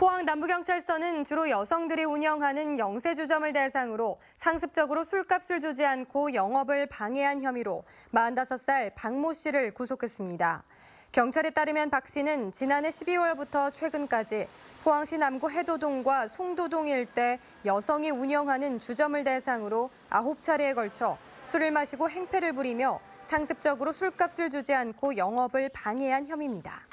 포항 남부경찰서는 주로 여성들이 운영하는 영세주점을 대상으로 상습적으로 술값을 주지 않고 영업을 방해한 혐의로 45살 박모 씨를 구속했습니다. 경찰에 따르면 박 씨는 지난해 12월부터 최근까지 포항시 남구 해도동과 송도동 일대 여성이 운영하는 주점을 대상으로 9차례에 걸쳐 술을 마시고 행패를 부리며 상습적으로 술값을 주지 않고 영업을 방해한 혐의입니다.